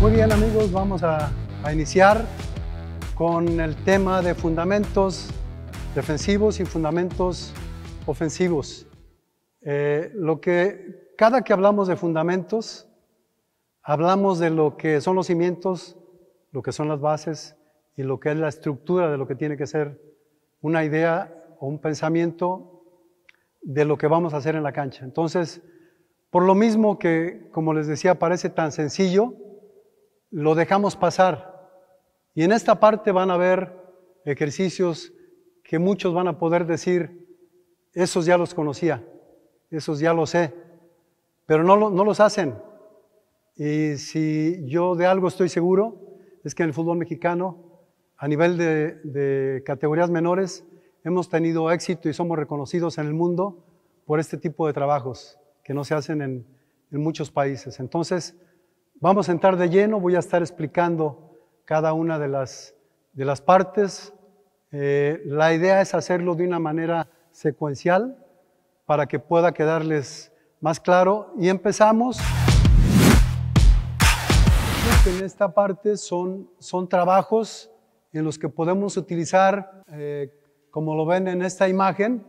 Muy bien amigos, vamos a, iniciar con el tema de fundamentos defensivos y fundamentos ofensivos. Eh, lo que, cada que hablamos de fundamentos, hablamos de lo que son los cimientos, lo que son las bases y lo que es la estructura de lo que tiene que ser una idea o un pensamiento de lo que vamos a hacer en la cancha. Entonces, por lo mismo que, como les decía, parece tan sencillo, lo dejamos pasar. Y en esta parte van a ver ejercicios que muchos van a poder decir, esos ya los conocía, esos ya los sé, pero no, los hacen. Y si yo de algo estoy seguro, es que en el fútbol mexicano, a nivel de, categorías menores, hemos tenido éxito y somos reconocidos en el mundo por este tipo de trabajos que no se hacen en, en muchos países. Entonces, Vamos a entrar de lleno, voy a estar explicando cada una de las, de las partes. Eh, la idea es hacerlo de una manera secuencial para que pueda quedarles más claro. Y empezamos. En esta parte son, son trabajos en los que podemos utilizar, eh, como lo ven en esta imagen,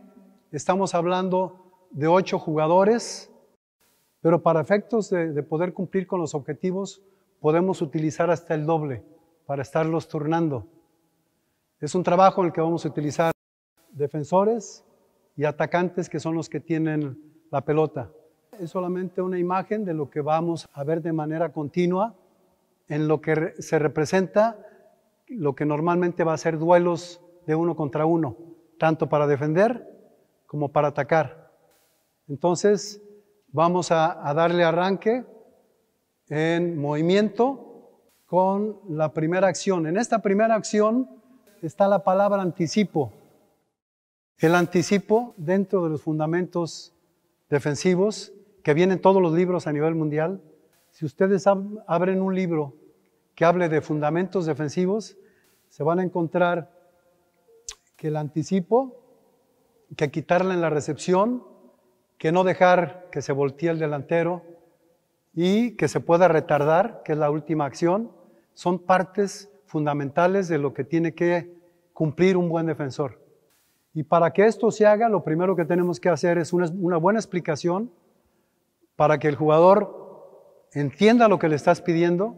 estamos hablando de ocho jugadores pero para efectos de, poder cumplir con los objetivos, podemos utilizar hasta el doble para estarlos turnando. Es un trabajo en el que vamos a utilizar defensores y atacantes que son los que tienen la pelota. Es solamente una imagen de lo que vamos a ver de manera continua en lo que se representa lo que normalmente va a ser duelos de uno contra uno, tanto para defender como para atacar. Entonces, Vamos a, darle arranque en movimiento con la primera acción. En esta primera acción está la palabra anticipo. El anticipo dentro de los fundamentos defensivos que vienen todos los libros a nivel mundial. Si ustedes abren un libro que hable de fundamentos defensivos, se van a encontrar que el anticipo, que quitarla en la recepción, que no dejar que se voltee el delantero y que se pueda retardar, que es la última acción, son partes fundamentales de lo que tiene que cumplir un buen defensor. Y para que esto se haga, lo primero que tenemos que hacer es una, buena explicación para que el jugador entienda lo que le estás pidiendo,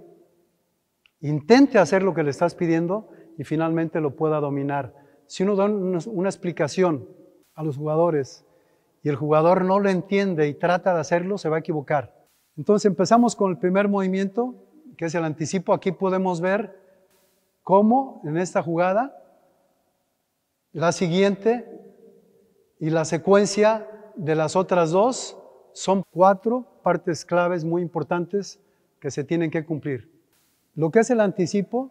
intente hacer lo que le estás pidiendo y finalmente lo pueda dominar. Si uno da una explicación a los jugadores y el jugador no lo entiende y trata de hacerlo, se va a equivocar. Entonces empezamos con el primer movimiento, que es el anticipo. Aquí podemos ver cómo en esta jugada, la siguiente y la secuencia de las otras dos son cuatro partes claves muy importantes que se tienen que cumplir. Lo que es el anticipo,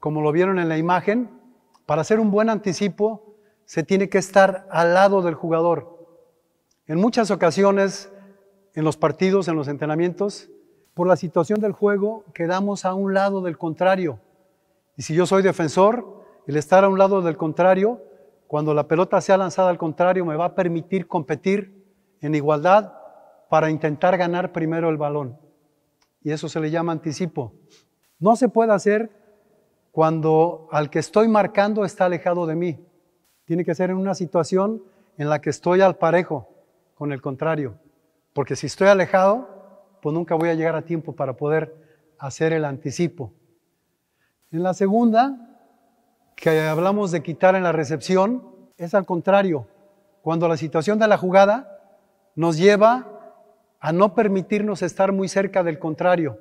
como lo vieron en la imagen, para hacer un buen anticipo se tiene que estar al lado del jugador. En muchas ocasiones, en los partidos, en los entrenamientos, por la situación del juego, quedamos a un lado del contrario. Y si yo soy defensor, el estar a un lado del contrario, cuando la pelota sea lanzada al contrario, me va a permitir competir en igualdad para intentar ganar primero el balón. Y eso se le llama anticipo. No se puede hacer cuando al que estoy marcando está alejado de mí. Tiene que ser en una situación en la que estoy al parejo con el contrario. Porque si estoy alejado, pues nunca voy a llegar a tiempo para poder hacer el anticipo. En la segunda, que hablamos de quitar en la recepción, es al contrario. Cuando la situación de la jugada nos lleva a no permitirnos estar muy cerca del contrario.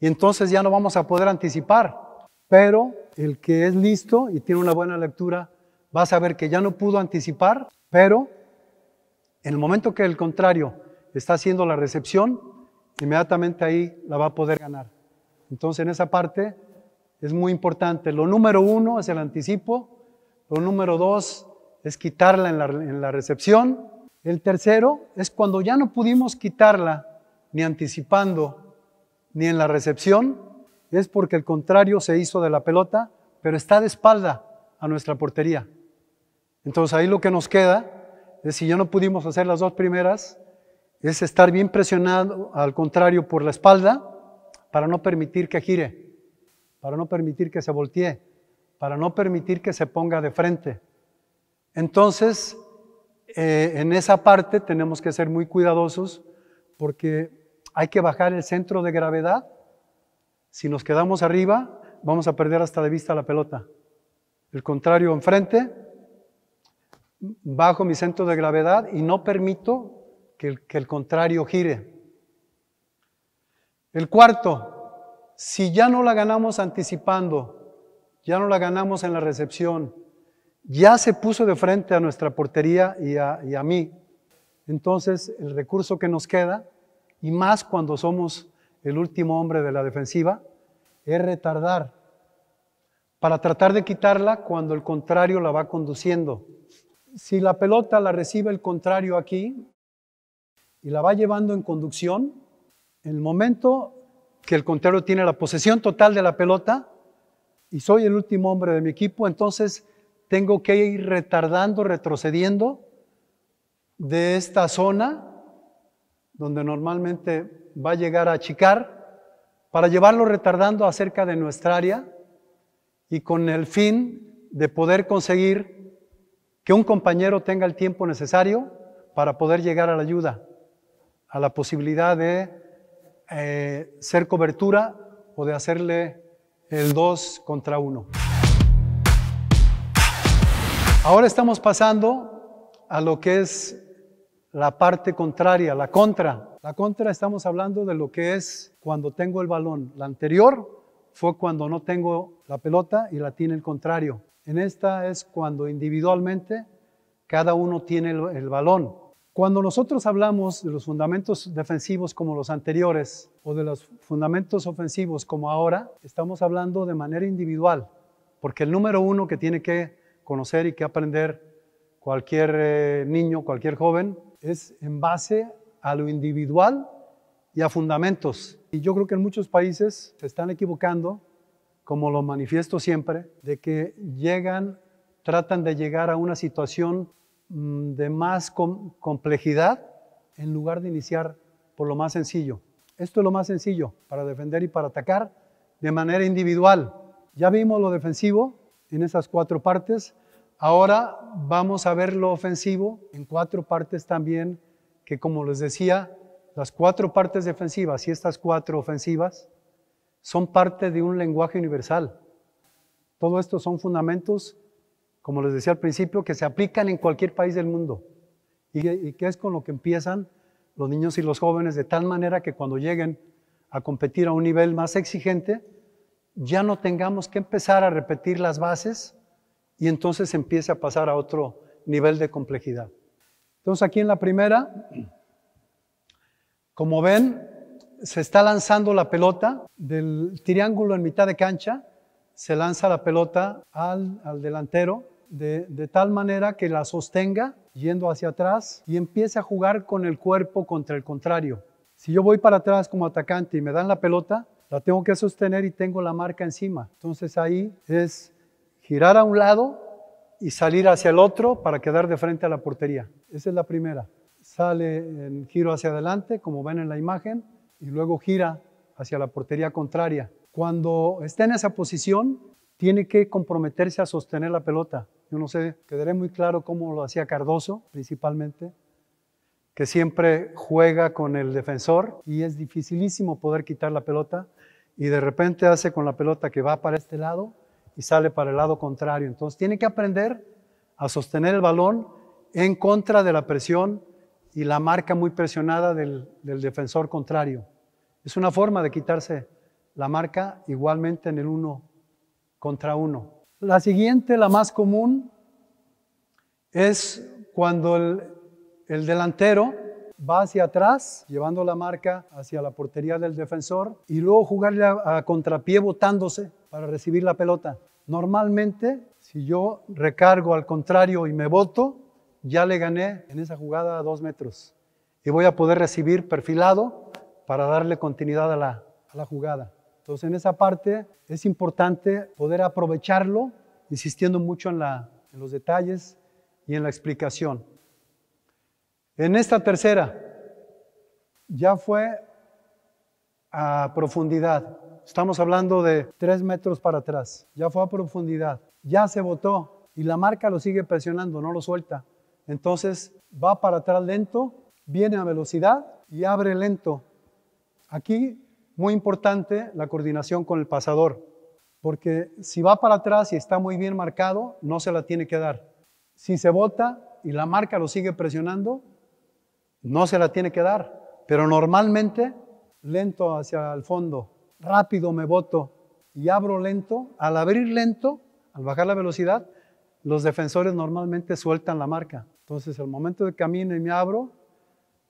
Y entonces ya no vamos a poder anticipar. Pero el que es listo y tiene una buena lectura va a saber que ya no pudo anticipar, pero en el momento que el contrario está haciendo la recepción, inmediatamente ahí la va a poder ganar. Entonces en esa parte es muy importante. Lo número uno es el anticipo, lo número dos es quitarla en la, recepción, el tercero es cuando ya no pudimos quitarla ni anticipando ni en la recepción, es porque el contrario se hizo de la pelota, pero está de espalda a nuestra portería. Entonces ahí lo que nos queda es si ya no pudimos hacer las dos primeras, es estar bien presionado, al contrario, por la espalda, para no permitir que gire, para no permitir que se voltee, para no permitir que se ponga de frente. Entonces, eh, en esa parte tenemos que ser muy cuidadosos porque hay que bajar el centro de gravedad. Si nos quedamos arriba, vamos a perder hasta de vista la pelota. El contrario, enfrente, bajo mi centro de gravedad y no permito que el, contrario gire. El cuarto, si ya no la ganamos anticipando, ya no la ganamos en la recepción, ya se puso de frente a nuestra portería y a mí, entonces el recurso que nos queda, y más cuando somos el último hombre de la defensiva, es retardar para tratar de quitarla cuando el contrario la va conduciendo si la pelota la recibe el contrario aquí y la va llevando en conducción, en el momento que el contrario tiene la posesión total de la pelota y soy el último hombre de mi equipo, entonces tengo que ir retardando, retrocediendo de esta zona donde normalmente va a llegar a achicar para llevarlo retardando acerca de nuestra área y con el fin de poder conseguir que un compañero tenga el tiempo necesario para poder llegar a la ayuda, a la posibilidad de eh, ser cobertura o de hacerle el 2 contra 1. Ahora estamos pasando a lo que es la parte contraria, la contra. La contra estamos hablando de lo que es cuando tengo el balón. La anterior fue cuando no tengo la pelota y la tiene el contrario. En esta es cuando individualmente cada uno tiene el, balón. Cuando nosotros hablamos de los fundamentos defensivos como los anteriores o de los fundamentos ofensivos como ahora, estamos hablando de manera individual, porque el número uno que tiene que conocer y que aprender cualquier eh, niño, cualquier joven, es en base a lo individual y a fundamentos. Y yo creo que en muchos países se están equivocando como lo manifiesto siempre, de que llegan, tratan de llegar a una situación mm, de más complejidad en lugar de iniciar por lo más sencillo. Esto es lo más sencillo para defender y para atacar de manera individual. Ya vimos lo defensivo en esas cuatro partes. Ahora vamos a ver lo ofensivo en cuatro partes también, que como les decía, las cuatro partes defensivas y estas cuatro ofensivas son parte de un lenguaje universal. Todo esto son fundamentos, como les decía al principio, que se aplican en cualquier país del mundo y, y que es con lo que empiezan los niños y los jóvenes de tal manera que cuando lleguen a competir a un nivel más exigente, ya no tengamos que empezar a repetir las bases y entonces empiece a pasar a otro nivel de complejidad. Entonces aquí en la primera, como ven, se está lanzando la pelota del triángulo en mitad de cancha, se lanza la pelota al, delantero de, de, tal manera que la sostenga yendo hacia atrás y empiece a jugar con el cuerpo contra el contrario. Si yo voy para atrás como atacante y me dan la pelota, la tengo que sostener y tengo la marca encima. Entonces ahí es girar a un lado y salir hacia el otro para quedar de frente a la portería. Esa es la primera. Sale en giro hacia adelante, como ven en la imagen, y luego gira hacia la portería contraria. Cuando está en esa posición, tiene que comprometerse a sostener la pelota. Yo no sé, quedaré muy claro cómo lo hacía Cardoso principalmente, que siempre juega con el defensor y es dificilísimo poder quitar la pelota y de repente hace con la pelota que va para este lado y sale para el lado contrario. Entonces tiene que aprender a sostener el balón en contra de la presión y la marca muy presionada del, defensor contrario. Es una forma de quitarse la marca igualmente en el uno contra uno. La siguiente, la más común, es cuando el, delantero va hacia atrás, llevando la marca hacia la portería del defensor y luego jugarle a, a contrapié botándose para recibir la pelota. Normalmente, si yo recargo al contrario y me boto, ya le gané en esa jugada a dos metros. Y voy a poder recibir perfilado para darle continuidad a la, jugada. Entonces, en esa parte es importante poder aprovecharlo, insistiendo mucho en, en los detalles y en la explicación. En esta tercera, ya fue a profundidad. Estamos hablando de tres metros para atrás. Ya fue a profundidad. Ya se botó y la marca lo sigue presionando, no lo suelta. Entonces va para atrás lento, viene a velocidad y abre lento. Aquí, muy importante, la coordinación con el pasador, porque si va para atrás y está muy bien marcado, no se la tiene que dar. Si se bota y la marca lo sigue presionando, no se la tiene que dar, pero normalmente lento hacia el fondo, rápido me boto y abro lento. Al abrir lento, al bajar la velocidad, los defensores normalmente sueltan la marca. Entonces, al momento de camino y me abro,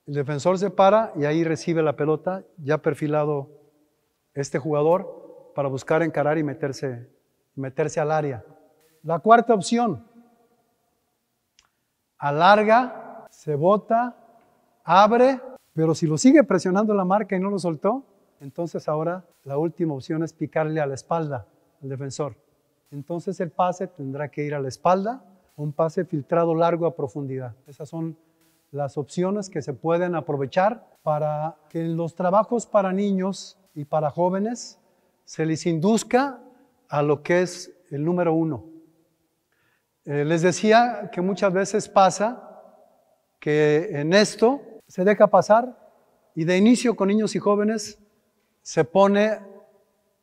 el defensor se para y ahí recibe la pelota, ya perfilado este jugador para buscar encarar y meterse, meterse al área. La cuarta opción, alarga, se bota, abre, pero si lo sigue presionando la marca y no lo soltó, entonces ahora la última opción es picarle a la espalda al defensor. Entonces el pase tendrá que ir a la espalda un pase filtrado largo a profundidad. Esas son las opciones que se pueden aprovechar para que en los trabajos para niños y para jóvenes se les induzca a lo que es el número uno. Eh, les decía que muchas veces pasa que en esto se deja pasar y de inicio con niños y jóvenes se pone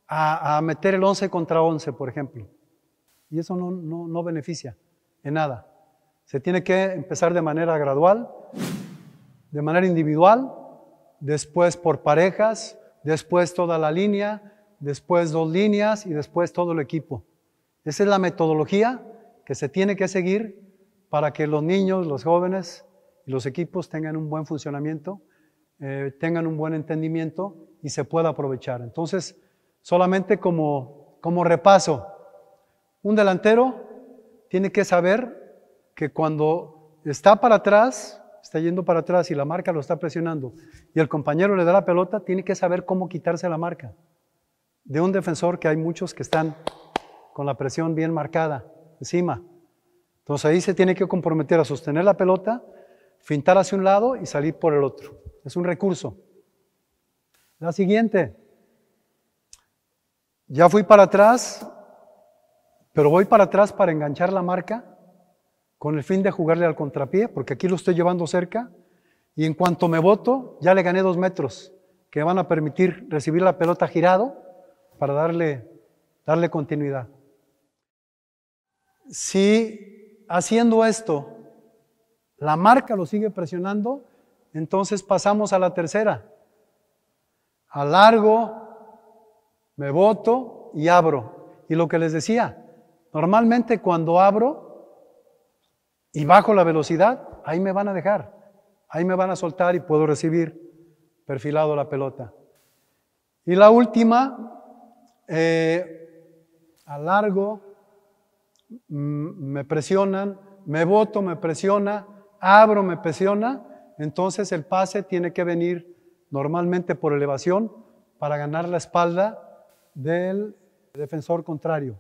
a, meter el 11 contra 11, por ejemplo. Y eso no, no, no beneficia nada. Se tiene que empezar de manera gradual, de manera individual, después por parejas, después toda la línea, después dos líneas y después todo el equipo. Esa es la metodología que se tiene que seguir para que los niños, los jóvenes y los equipos tengan un buen funcionamiento, eh, tengan un buen entendimiento y se pueda aprovechar. Entonces, solamente como, como repaso, un delantero tiene que saber que cuando está para atrás, está yendo para atrás y la marca lo está presionando y el compañero le da la pelota, tiene que saber cómo quitarse la marca. De un defensor que hay muchos que están con la presión bien marcada encima. Entonces ahí se tiene que comprometer a sostener la pelota, fintar hacia un lado y salir por el otro. Es un recurso. La siguiente. Ya fui para atrás, pero voy para atrás para enganchar la marca con el fin de jugarle al contrapié, porque aquí lo estoy llevando cerca, y en cuanto me boto, ya le gané dos metros, que van a permitir recibir la pelota girado para darle, darle continuidad. Si haciendo esto, la marca lo sigue presionando, entonces pasamos a la tercera. largo, me boto y abro. Y lo que les decía, Normalmente cuando abro y bajo la velocidad, ahí me van a dejar, ahí me van a soltar y puedo recibir perfilado la pelota. Y la última, eh, alargo, mm, me presionan, me voto, me presiona, abro, me presiona, entonces el pase tiene que venir normalmente por elevación para ganar la espalda del defensor contrario.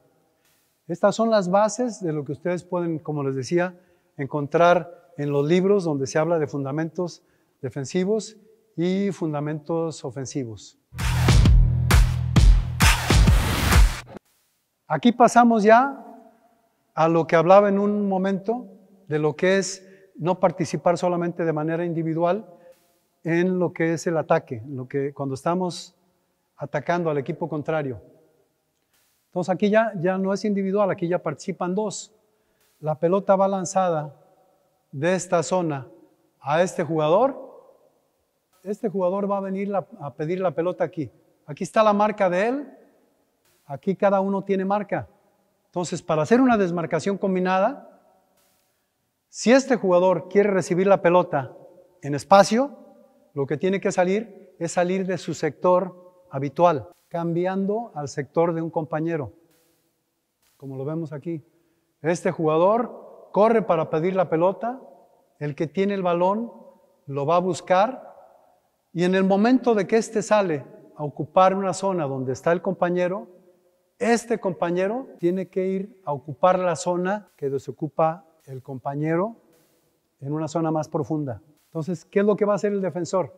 Estas son las bases de lo que ustedes pueden, como les decía, encontrar en los libros donde se habla de fundamentos defensivos y fundamentos ofensivos. Aquí pasamos ya a lo que hablaba en un momento de lo que es no participar solamente de manera individual en lo que es el ataque, lo que cuando estamos atacando al equipo contrario. Entonces aquí ya, ya no es individual, aquí ya participan dos. La pelota va lanzada de esta zona a este jugador. Este jugador va a venir a pedir la pelota aquí. Aquí está la marca de él. Aquí cada uno tiene marca. Entonces, para hacer una desmarcación combinada, si este jugador quiere recibir la pelota en espacio, lo que tiene que salir es salir de su sector habitual cambiando al sector de un compañero, como lo vemos aquí. Este jugador corre para pedir la pelota, el que tiene el balón lo va a buscar y en el momento de que éste sale a ocupar una zona donde está el compañero, este compañero tiene que ir a ocupar la zona que desocupa el compañero en una zona más profunda. Entonces, ¿qué es lo que va a hacer el defensor?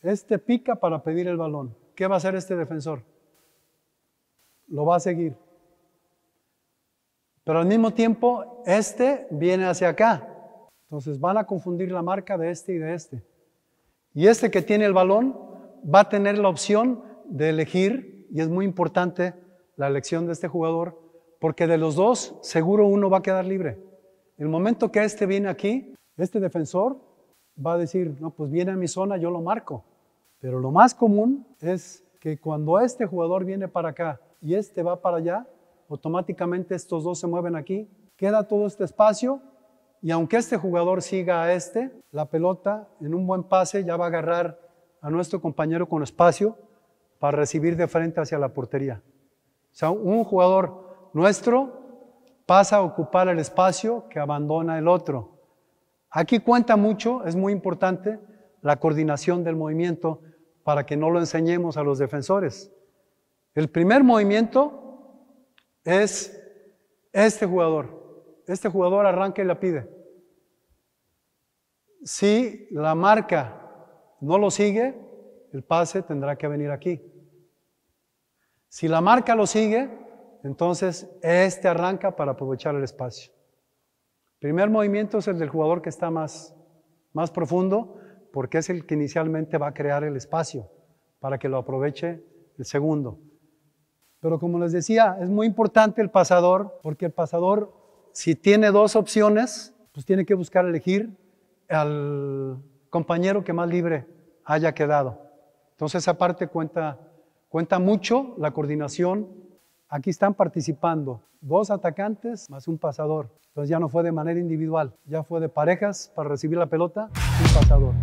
Este pica para pedir el balón. ¿qué va a hacer este defensor? Lo va a seguir. Pero al mismo tiempo, este viene hacia acá. Entonces van a confundir la marca de este y de este. Y este que tiene el balón va a tener la opción de elegir, y es muy importante la elección de este jugador, porque de los dos seguro uno va a quedar libre. El momento que este viene aquí, este defensor va a decir, no, pues viene a mi zona, yo lo marco. Pero lo más común es que cuando este jugador viene para acá y este va para allá, automáticamente estos dos se mueven aquí, queda todo este espacio y aunque este jugador siga a este, la pelota en un buen pase ya va a agarrar a nuestro compañero con espacio para recibir de frente hacia la portería. O sea, un jugador nuestro pasa a ocupar el espacio que abandona el otro. Aquí cuenta mucho, es muy importante, la coordinación del movimiento para que no lo enseñemos a los defensores. El primer movimiento es este jugador. Este jugador arranca y la pide. Si la marca no lo sigue, el pase tendrá que venir aquí. Si la marca lo sigue, entonces este arranca para aprovechar el espacio. El primer movimiento es el del jugador que está más, más profundo porque es el que inicialmente va a crear el espacio para que lo aproveche el segundo. Pero como les decía, es muy importante el pasador, porque el pasador, si tiene dos opciones, pues tiene que buscar elegir al compañero que más libre haya quedado. Entonces, esa parte cuenta, cuenta mucho la coordinación. Aquí están participando dos atacantes más un pasador. Entonces ya no fue de manera individual, ya fue de parejas para recibir la pelota, un pasador.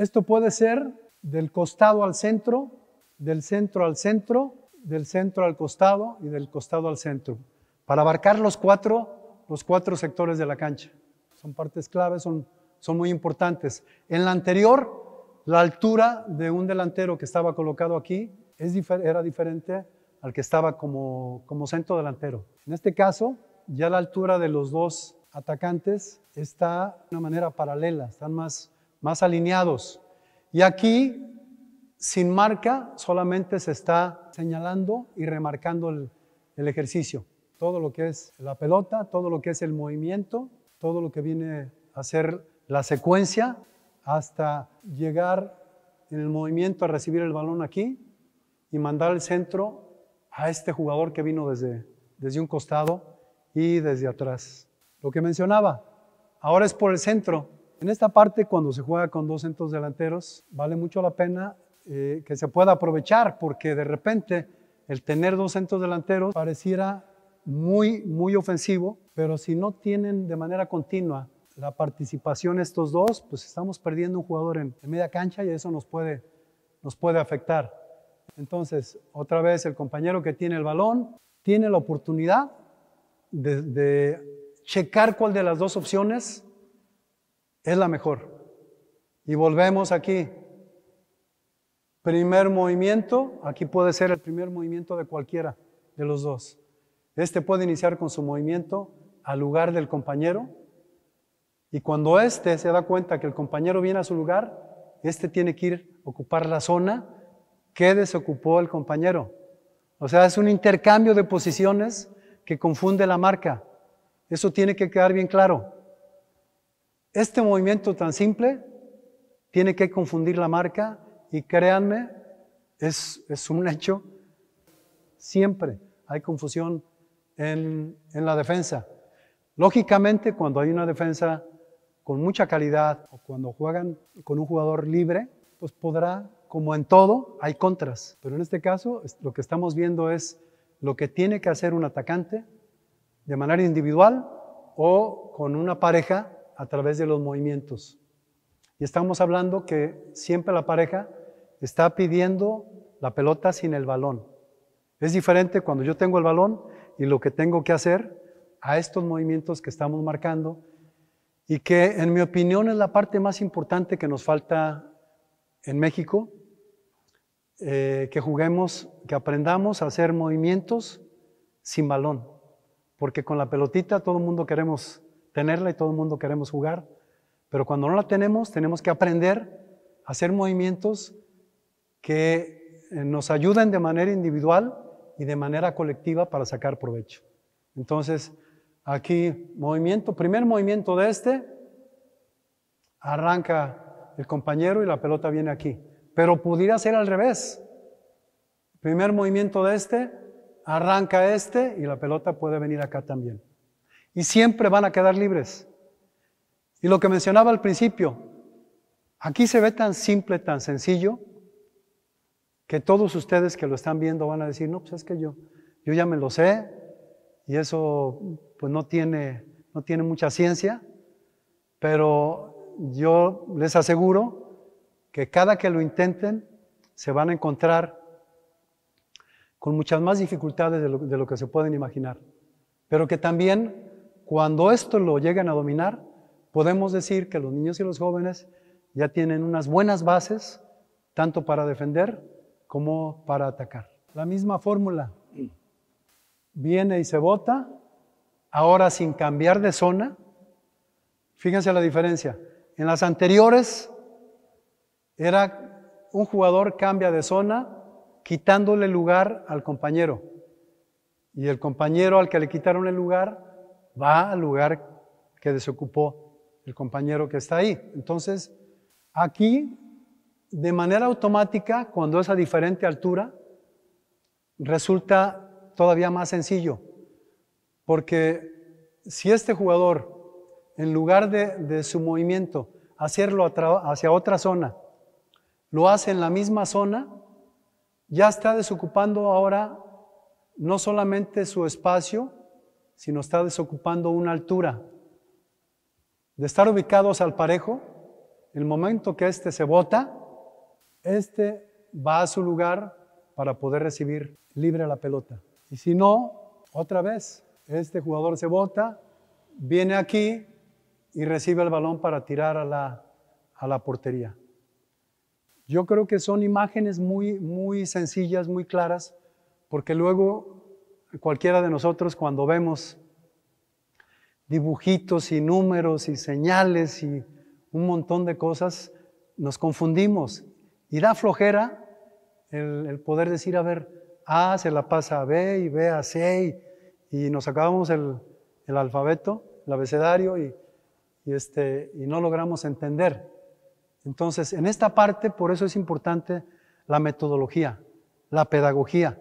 Esto puede ser del costado al centro, del centro al centro, del centro al costado y del costado al centro, para abarcar los cuatro, los cuatro sectores de la cancha. Son partes claves, son, son muy importantes. En la anterior, la altura de un delantero que estaba colocado aquí es era diferente al que estaba como, como centro delantero. En este caso, ya la altura de los dos atacantes está de una manera paralela, están más, más alineados. Y aquí, sin marca, solamente se está señalando y remarcando el, ejercicio. Todo lo que es la pelota, todo lo que es el movimiento, todo lo que viene a ser la secuencia hasta llegar en el movimiento a recibir el balón aquí y mandar el centro a este jugador que vino desde un costado y desde atrás. Lo que mencionaba, ahora es por el centro, en esta parte, cuando se juega con dos centros delanteros, vale mucho la pena eh, que se pueda aprovechar, porque de repente el tener dos centros delanteros pareciera muy, muy ofensivo, pero si no tienen de manera continua la participación estos dos, pues estamos perdiendo un jugador en, media cancha y eso nos puede, nos puede afectar. Entonces, otra vez el compañero que tiene el balón tiene la oportunidad de checar cuál de las dos opciones es la mejor. Y volvemos aquí. Primer movimiento, aquí puede ser el primer movimiento de cualquiera de los dos. Este puede iniciar con su movimiento al lugar del compañero. Y cuando éste se da cuenta que el compañero viene a su lugar, éste tiene que ir a ocupar la zona que desocupó el compañero. O sea, es un intercambio de posiciones que confunde la marca. Eso tiene que quedar bien claro. Este movimiento tan simple tiene que confundir la marca y créanme, es, un hecho. Siempre hay confusión en, en la defensa. Lógicamente, cuando hay una defensa con mucha calidad o cuando juegan con un jugador libre, pues podrá, como en todo, hay contras. Pero en este caso, lo que estamos viendo es lo que tiene que hacer un atacante de manera individual o con una pareja a través de los movimientos. Y estamos hablando que siempre la pareja está pidiendo la pelota sin el balón. Es diferente cuando yo tengo el balón y lo que tengo que hacer a estos movimientos que estamos marcando y que en mi opinión es la parte más importante que nos falta en México, eh, que juguemos, que aprendamos a hacer movimientos sin balón, porque con la pelotita todo el mundo queremos tenerla y todo el mundo queremos jugar, pero cuando no la tenemos tenemos que aprender a hacer movimientos que eh, nos ayuden de manera individual y de manera colectiva para sacar provecho. Entonces, aquí movimiento, primer movimiento de este, arranca el compañero y la pelota viene aquí, pero pudiera ser al revés. Primer movimiento de este, arranca este y la pelota puede venir acá también y siempre van a quedar libres. Y lo que mencionaba al principio, aquí se ve tan simple, tan sencillo, que todos ustedes que lo están viendo van a decir, no, pues es que yo, yo ya me lo sé y eso pues no tiene, no tiene mucha ciencia, pero yo les aseguro que cada que lo intenten se van a encontrar con muchas más dificultades de lo, de lo que se pueden imaginar, pero que también cuando esto lo lleguen a dominar, podemos decir que los niños y los jóvenes ya tienen unas buenas bases, tanto para defender como para atacar. La misma fórmula. Viene y se vota, ahora sin cambiar de zona. Fíjense la diferencia. En las anteriores era un jugador cambia de zona quitándole lugar al compañero. Y el compañero al que le quitaron el lugar va al lugar que desocupó el compañero que está ahí. Entonces, aquí, de manera automática, cuando es a diferente altura, resulta todavía más sencillo, porque si este jugador, en lugar de, su movimiento, hacerlo hacia otra zona, lo hace en la misma zona, ya está desocupando ahora no solamente su espacio, si no está desocupando una altura. De estar ubicados al parejo, el momento que éste se bota, este va a su lugar para poder recibir libre la pelota. Y si no, otra vez, este jugador se bota, viene aquí y recibe el balón para tirar a la, a la portería. Yo creo que son imágenes muy, muy sencillas, muy claras, porque luego cualquiera de nosotros cuando vemos dibujitos y números y señales y un montón de cosas, nos confundimos y da flojera el, poder decir, a ver, A se la pasa a B y B a C y, y nos acabamos el, alfabeto, el abecedario este, y no logramos entender. Entonces, en esta parte, por eso es importante la metodología, la pedagogía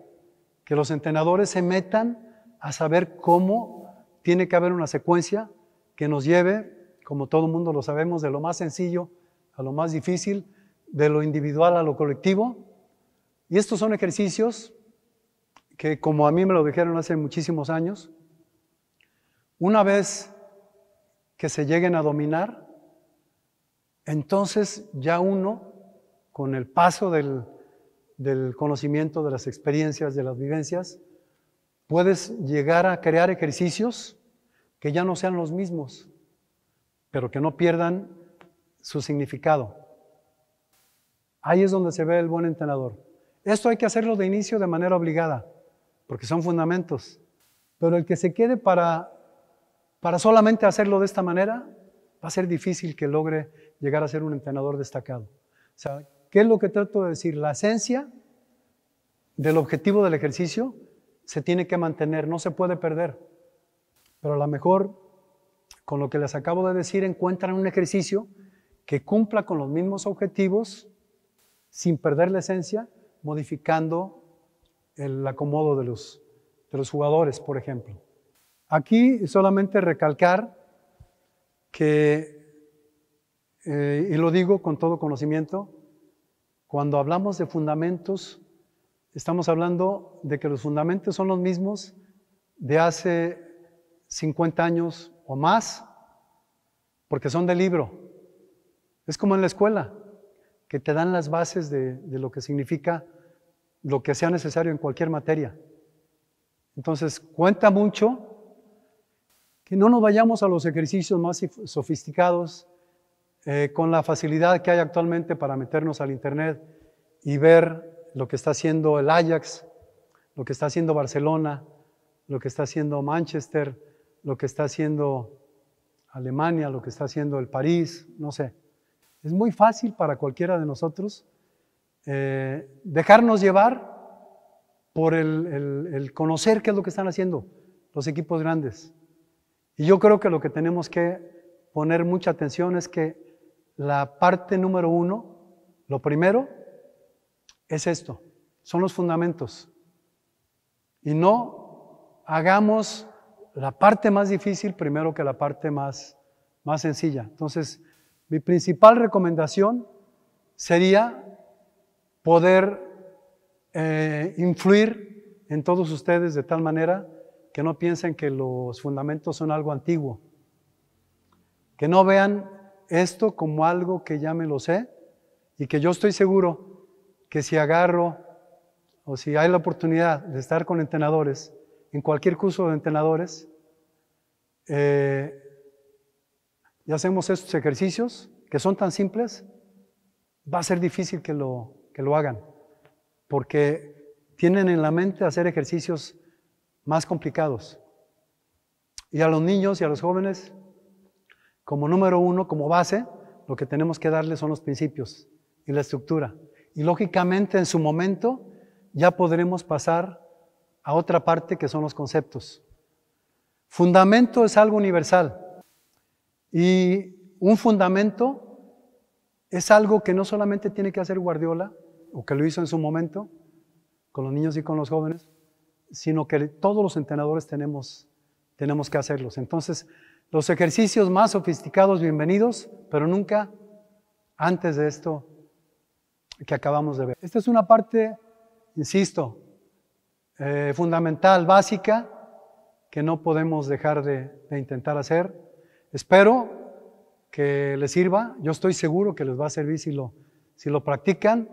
que los entrenadores se metan a saber cómo tiene que haber una secuencia que nos lleve, como todo el mundo lo sabemos, de lo más sencillo a lo más difícil, de lo individual a lo colectivo. Y estos son ejercicios que, como a mí me lo dijeron hace muchísimos años, una vez que se lleguen a dominar, entonces ya uno, con el paso del, del conocimiento, de las experiencias, de las vivencias, puedes llegar a crear ejercicios que ya no sean los mismos, pero que no pierdan su significado. Ahí es donde se ve el buen entrenador. Esto hay que hacerlo de inicio de manera obligada, porque son fundamentos. Pero el que se quede para, para solamente hacerlo de esta manera, va a ser difícil que logre llegar a ser un entrenador destacado. O sea, ¿Qué es lo que trato de decir? La esencia del objetivo del ejercicio se tiene que mantener, no se puede perder. Pero a lo mejor, con lo que les acabo de decir, encuentran un ejercicio que cumpla con los mismos objetivos sin perder la esencia, modificando el acomodo de los, de los jugadores, por ejemplo. Aquí solamente recalcar que, eh, y lo digo con todo conocimiento, cuando hablamos de fundamentos, estamos hablando de que los fundamentos son los mismos de hace 50 años o más, porque son de libro. Es como en la escuela, que te dan las bases de, de lo que significa lo que sea necesario en cualquier materia. Entonces, cuenta mucho que no nos vayamos a los ejercicios más sofisticados eh, con la facilidad que hay actualmente para meternos al Internet y ver lo que está haciendo el Ajax, lo que está haciendo Barcelona, lo que está haciendo Manchester, lo que está haciendo Alemania, lo que está haciendo el París, no sé. Es muy fácil para cualquiera de nosotros eh, dejarnos llevar por el, conocer qué es lo que están haciendo los equipos grandes. Y yo creo que lo que tenemos que poner mucha atención es que la parte número uno, lo primero, es esto, son los fundamentos. Y no hagamos la parte más difícil primero que la parte más, más sencilla. Entonces, mi principal recomendación sería poder eh, influir en todos ustedes de tal manera que no piensen que los fundamentos son algo antiguo, que no vean esto como algo que ya me lo sé y que yo estoy seguro que si agarro o si hay la oportunidad de estar con entrenadores, en cualquier curso de entrenadores, eh, y hacemos estos ejercicios que son tan simples, va a ser difícil que lo, que lo hagan, porque tienen en la mente hacer ejercicios más complicados. Y a los niños y a los jóvenes como número uno, como base, lo que tenemos que darle son los principios y la estructura. Y lógicamente en su momento ya podremos pasar a otra parte que son los conceptos. Fundamento es algo universal y un fundamento es algo que no solamente tiene que hacer Guardiola, o que lo hizo en su momento, con los niños y con los jóvenes, sino que todos los entrenadores tenemos, tenemos que hacerlos. Entonces, los ejercicios más sofisticados, bienvenidos, pero nunca antes de esto que acabamos de ver. Esta es una parte, insisto, eh, fundamental, básica, que no podemos dejar de, intentar hacer. Espero que les sirva, yo estoy seguro que les va a servir si lo, si lo practican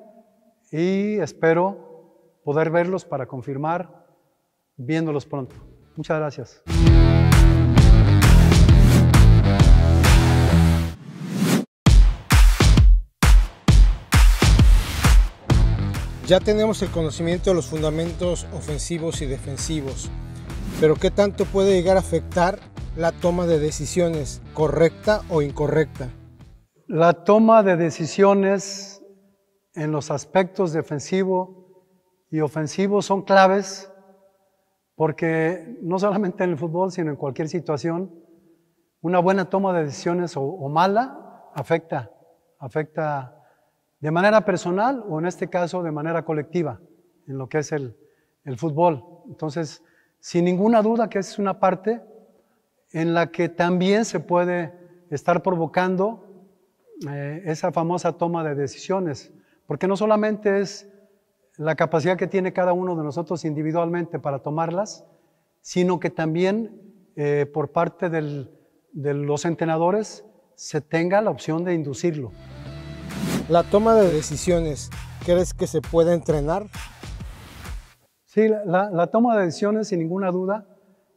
y espero poder verlos para confirmar viéndolos pronto. Muchas gracias. Ya tenemos el conocimiento de los fundamentos ofensivos y defensivos, pero ¿qué tanto puede llegar a afectar la toma de decisiones, correcta o incorrecta? La toma de decisiones en los aspectos defensivo y ofensivo son claves porque no solamente en el fútbol, sino en cualquier situación, una buena toma de decisiones o, mala afecta, afecta de manera personal o en este caso de manera colectiva, en lo que es el, fútbol. Entonces, sin ninguna duda que es una parte en la que también se puede estar provocando eh, esa famosa toma de decisiones, porque no solamente es la capacidad que tiene cada uno de nosotros individualmente para tomarlas, sino que también eh, por parte de los entrenadores se tenga la opción de inducirlo. La toma de decisiones, ¿crees que se puede entrenar? Sí, la, toma de decisiones, sin ninguna duda,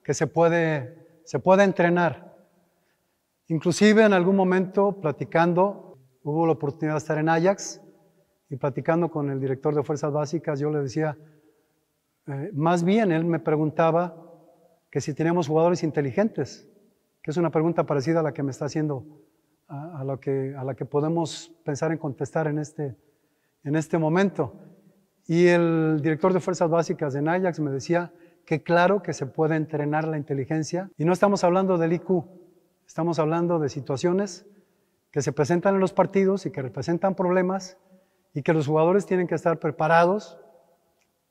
que se puede, se puede entrenar. Inclusive en algún momento, platicando, hubo la oportunidad de estar en Ajax y platicando con el director de Fuerzas Básicas, yo le decía, eh, más bien él me preguntaba que si tenemos jugadores inteligentes, que es una pregunta parecida a la que me está haciendo a, lo que, a la que podemos pensar en contestar en este, en este momento. Y el director de Fuerzas Básicas de Ajax me decía que claro que se puede entrenar la inteligencia y no estamos hablando del IQ, estamos hablando de situaciones que se presentan en los partidos y que representan problemas y que los jugadores tienen que estar preparados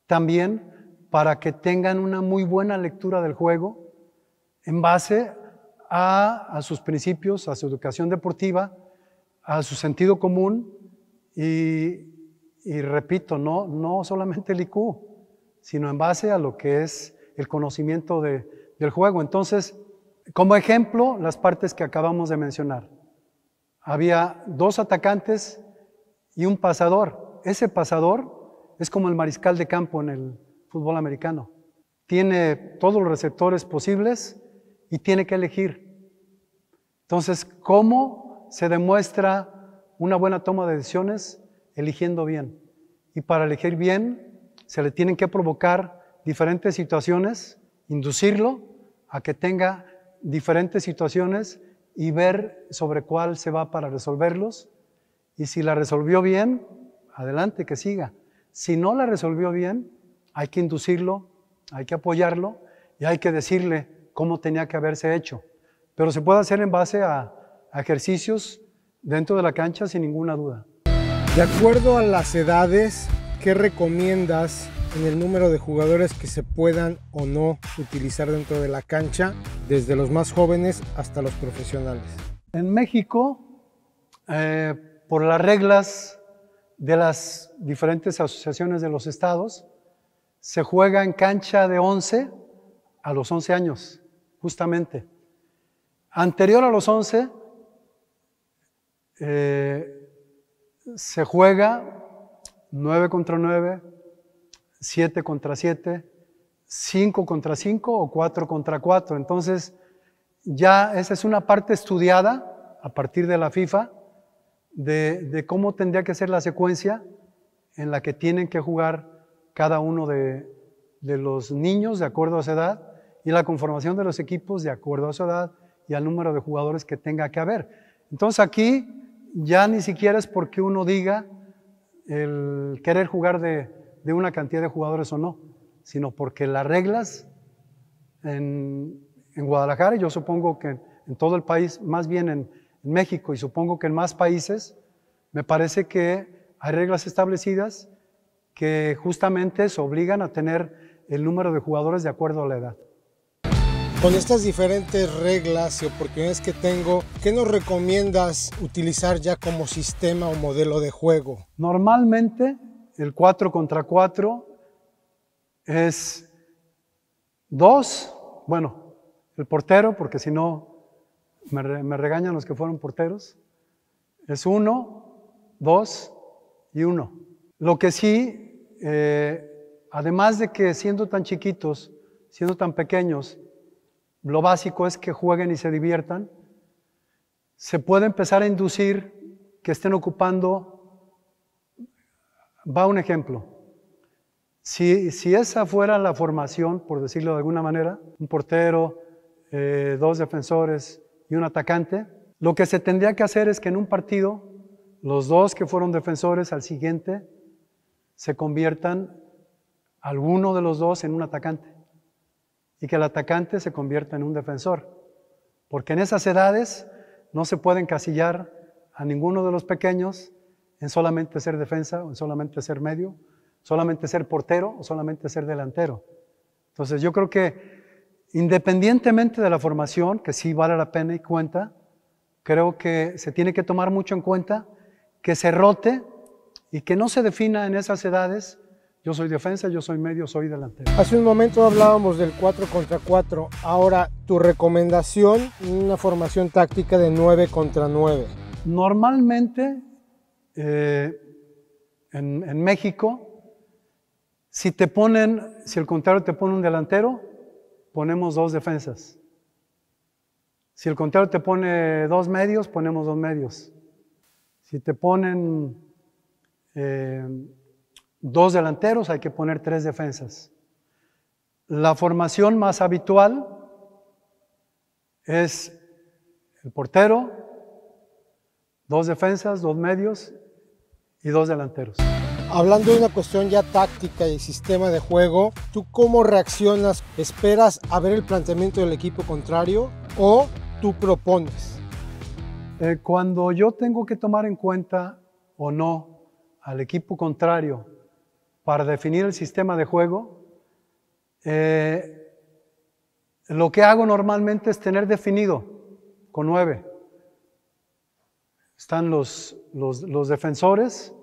también para que tengan una muy buena lectura del juego en base a, sus principios, a su educación deportiva, a su sentido común y, repito, no, no solamente el IQ, sino en base a lo que es el conocimiento del juego. Entonces, como ejemplo, las partes que acabamos de mencionar. Había dos atacantes y un pasador. Ese pasador es como el mariscal de campo en el fútbol americano. Tiene todos los receptores posibles y tiene que elegir. Entonces, ¿cómo se demuestra una buena toma de decisiones? Eligiendo bien. Y para elegir bien, se le tienen que provocar diferentes situaciones, inducirlo a que tenga diferentes situaciones y ver sobre cuál se va para resolverlos. Y si la resolvió bien, adelante, que siga. Si no la resolvió bien, hay que inducirlo, hay que apoyarlo y hay que decirle, cómo tenía que haberse hecho. Pero se puede hacer en base a, ejercicios dentro de la cancha sin ninguna duda. De acuerdo a las edades, ¿qué recomiendas en el número de jugadores que se puedan o no utilizar dentro de la cancha, desde los más jóvenes hasta los profesionales? En México, eh, por las reglas de las diferentes asociaciones de los estados, se juega en cancha de 11 a los 11 años justamente. Anterior a los 11, eh, se juega 9 contra 9, 7 contra 7, 5 contra 5 o 4 contra 4. Entonces, ya esa es una parte estudiada a partir de la FIFA de, cómo tendría que ser la secuencia en la que tienen que jugar cada uno de los niños de acuerdo a su edad y la conformación de los equipos de acuerdo a su edad y al número de jugadores que tenga que haber. Entonces aquí ya ni siquiera es porque uno diga el querer jugar de, una cantidad de jugadores o no, sino porque las reglas en, Guadalajara, y yo supongo que en todo el país, más bien en México y supongo que en más países, me parece que hay reglas establecidas que justamente se obligan a tener el número de jugadores de acuerdo a la edad. Con estas diferentes reglas y oportunidades que tengo, ¿qué nos recomiendas utilizar ya como sistema o modelo de juego? Normalmente el 4 contra 4 es Dos... bueno, el portero, porque si no me, regañan los que fueron porteros, es 1, 2 y 1. Lo que sí, eh, además de que siendo tan chiquitos, siendo tan pequeños, lo básico es que jueguen y se diviertan. Se puede empezar a inducir que estén ocupando... Va un ejemplo. Si, esa fuera la formación, por decirlo de alguna manera, un portero, eh, dos defensores y un atacante, lo que se tendría que hacer es que en un partido los dos que fueron defensores al siguiente se conviertan alguno de los dos en un atacante y que el atacante se convierta en un defensor. Porque en esas edades no se puede encasillar a ninguno de los pequeños en solamente ser defensa o en solamente ser medio, solamente ser portero o solamente ser delantero. Entonces yo creo que independientemente de la formación, que sí vale la pena y cuenta, creo que se tiene que tomar mucho en cuenta que se rote y que no se defina en esas edades yo soy defensa, yo soy medio, soy delantero. Hace un momento hablábamos del 4 contra 4. Ahora, tu recomendación, una formación táctica de 9 contra 9. Normalmente, eh, en, México, si te ponen, si el contrario te pone un delantero, ponemos dos defensas. Si el contrario te pone dos medios, ponemos dos medios. Si te ponen... Eh, dos delanteros, hay que poner tres defensas. La formación más habitual es el portero, dos defensas, dos medios y dos delanteros. Hablando de una cuestión ya táctica y sistema de juego, ¿tú cómo reaccionas? ¿Esperas a ver el planteamiento del equipo contrario o tú propones? Eh, cuando yo tengo que tomar en cuenta o no al equipo contrario para definir el sistema de juego, eh, lo que hago normalmente es tener definido con nueve. Están los, los, los defensores,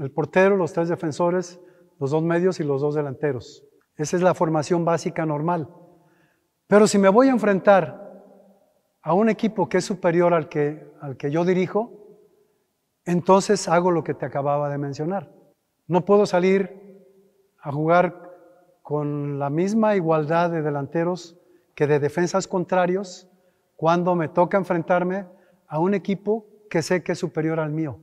el portero, los tres defensores, los dos medios y los dos delanteros. Esa es la formación básica normal. Pero si me voy a enfrentar a un equipo que es superior al que, al que yo dirijo, entonces hago lo que te acababa de mencionar. No puedo salir a jugar con la misma igualdad de delanteros que de defensas contrarios cuando me toca enfrentarme a un equipo que sé que es superior al mío.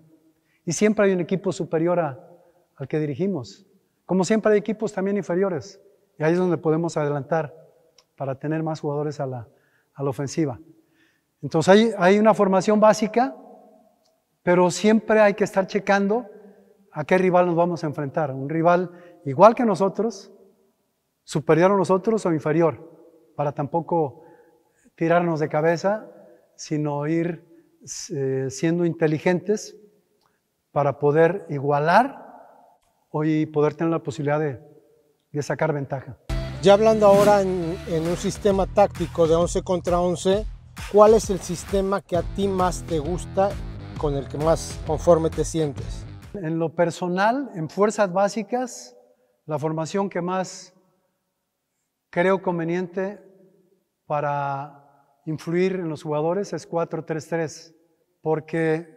Y siempre hay un equipo superior al que dirigimos. Como siempre hay equipos también inferiores. Y ahí es donde podemos adelantar para tener más jugadores a la, ofensiva. Entonces hay, hay una formación básica, pero siempre hay que estar checando ¿A qué rival nos vamos a enfrentar? ¿Un rival igual que nosotros? ¿Superior a nosotros o inferior? Para tampoco tirarnos de cabeza, sino ir eh, siendo inteligentes para poder igualar y poder tener la posibilidad de, sacar ventaja. Ya hablando ahora en, en, un sistema táctico de 11 contra 11, ¿cuál es el sistema que a ti más te gusta, con el que más conforme te sientes? En lo personal, en fuerzas básicas, la formación que más creo conveniente para influir en los jugadores es 4-3-3, porque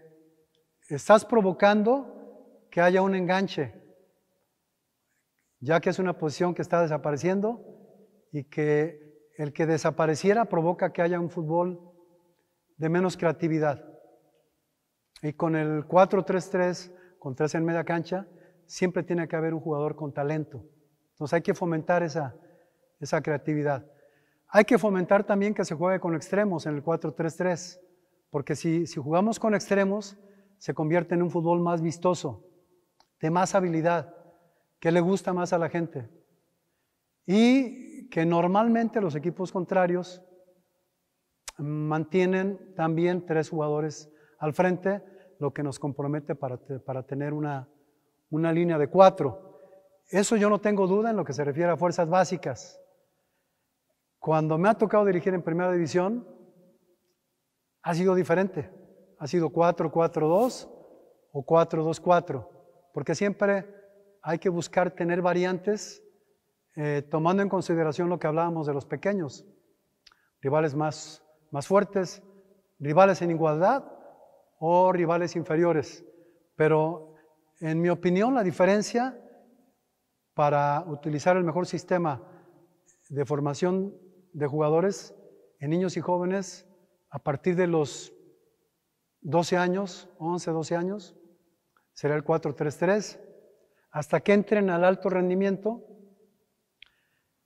estás provocando que haya un enganche, ya que es una posición que está desapareciendo y que el que desapareciera provoca que haya un fútbol de menos creatividad. Y con el 4-3-3 con tres en media cancha, siempre tiene que haber un jugador con talento. Entonces hay que fomentar esa, creatividad. Hay que fomentar también que se juegue con extremos en el 4-3-3, porque si jugamos con extremos, se convierte en un fútbol más vistoso, de más habilidad, que le gusta más a la gente. Y que normalmente los equipos contrarios mantienen también tres jugadores al frente lo que nos compromete para, para tener una, línea de cuatro. Eso yo no tengo duda en lo que se refiere a fuerzas básicas. Cuando me ha tocado dirigir en primera división, ha sido diferente. Ha sido 4-4-2 o 4-2-4, porque siempre hay que buscar tener variantes eh, tomando en consideración lo que hablábamos de los pequeños. Rivales más, más fuertes, rivales en igualdad o rivales inferiores. Pero en mi opinión, la diferencia para utilizar el mejor sistema de formación de jugadores en niños y jóvenes a partir de los 12 años, 11, 12 años, será el 4-3-3, hasta que entren al alto rendimiento,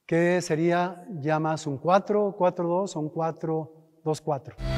que sería ya más un 4-4-2 o un 4-2-4.